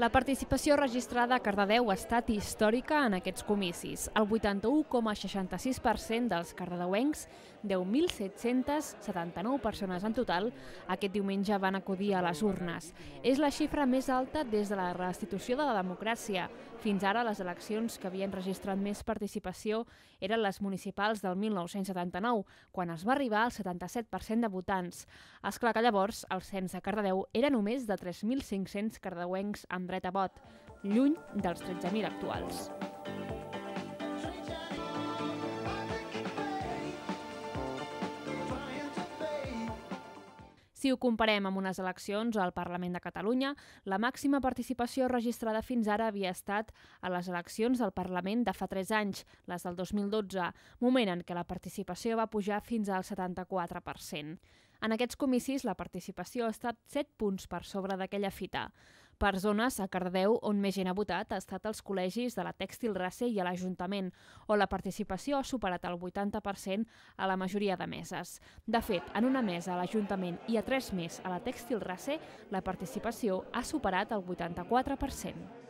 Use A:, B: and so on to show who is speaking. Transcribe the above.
A: La participació registrada a Cardedeu ha estat històrica en aquests comicis. El 81,66% dels cardedeuencs, 10.779 persones en total, aquest diumenge van acudir a les urnes. És la xifra més alta des de la restitució de la democràcia. Fins ara, les eleccions que havien registrat més participació eren les municipals del 1979, quan es va arribar al 77% de votants. És clar que llavors el cens de Cardedeu era només de 3.500 cardedeuencs amb dret a Bot, lluny dels 13.000 actuals. Si ho comparem amb unes eleccions al Parlament de Catalunya, la màxima participació registrada fins ara havia estat a les eleccions del Parlament de fa 3 anys, les del 2012, moment en què la participació va pujar fins al 74%. En aquests comicis, la participació ha estat 7 punts per sobre d'aquella fita. Per zones, a Cardeu, on més gent ha votat, ha estat als col·legis de la Tèxtil Racer i a l'Ajuntament, on la participació ha superat el 80% a la majoria de meses. De fet, en una mesa a l'Ajuntament i a tres més a la Tèxtil Racer, la participació ha superat el 84%.